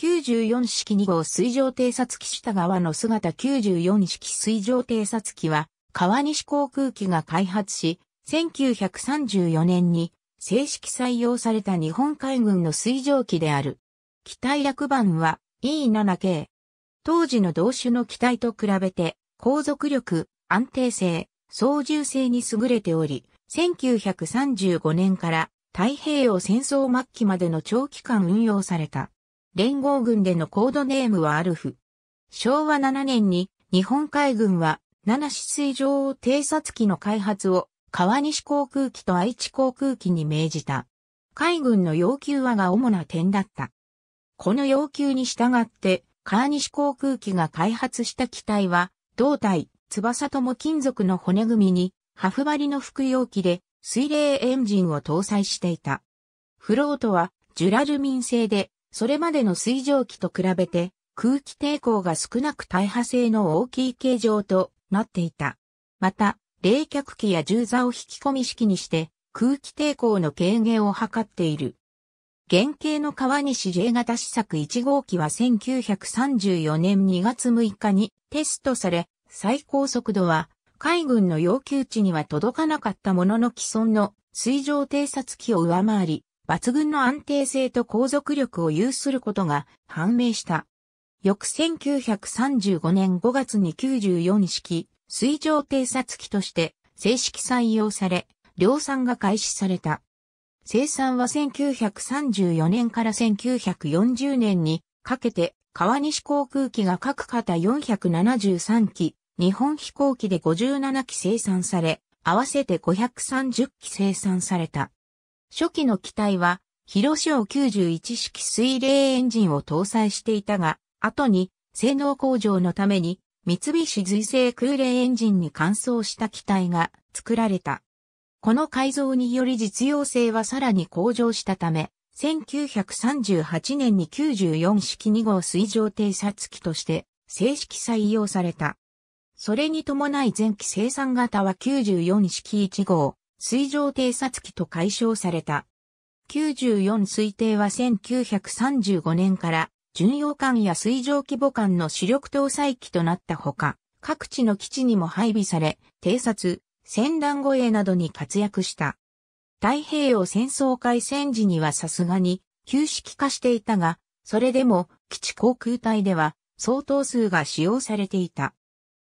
94式2号水上偵察機下側の姿94式水上偵察機は、川西航空機が開発し、1934年に正式採用された日本海軍の水上機である。機体役番は E7 k 当時の同種の機体と比べて、航続力、安定性、操縦性に優れており、1935年から太平洋戦争末期までの長期間運用された。連合軍でのコードネームはアルフ。昭和7年に日本海軍は7種水上偵察機の開発を川西航空機と愛知航空機に命じた。海軍の要求はが主な点だった。この要求に従って川西航空機が開発した機体は胴体、翼とも金属の骨組みにハフ張りの服用機で水冷エンジンを搭載していた。フロートはジュラルミン製でそれまでの水蒸気と比べて空気抵抗が少なく大破性の大きい形状となっていた。また、冷却器や重座を引き込み式にして空気抵抗の軽減を図っている。原型の川西 J 型試作1号機は1934年2月6日にテストされ、最高速度は海軍の要求値には届かなかったものの既存の水上偵察機を上回り、抜群の安定性と航続力を有することが判明した。翌1935年5月に94式水上偵察機として正式採用され、量産が開始された。生産は1934年から1940年にかけて川西航空機が各型473機、日本飛行機で57機生産され、合わせて530機生産された。初期の機体は、広小91式水冷エンジンを搭載していたが、後に、性能向上のために、三菱随性空冷エンジンに換装した機体が作られた。この改造により実用性はさらに向上したため、1938年に94式2号水上偵察機として正式採用された。それに伴い前期生産型は94式1号、水上偵察機と解消された。94推定は1935年から巡洋艦や水上規模艦の主力搭載機となったほか、各地の基地にも配備され、偵察、戦団護衛などに活躍した。太平洋戦争開戦時にはさすがに旧式化していたが、それでも基地航空隊では相当数が使用されていた。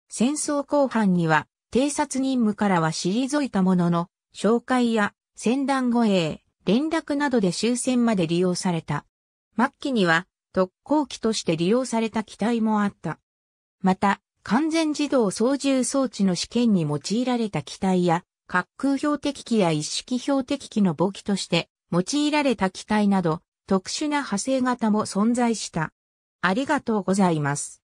戦争後半には偵察任務からは退いたものの、紹介や、船団護衛、連絡などで終戦まで利用された。末期には、特攻機として利用された機体もあった。また、完全自動操縦装置の試験に用いられた機体や、滑空標的機や一式標的機の簿記として用いられた機体など、特殊な派生型も存在した。ありがとうございます。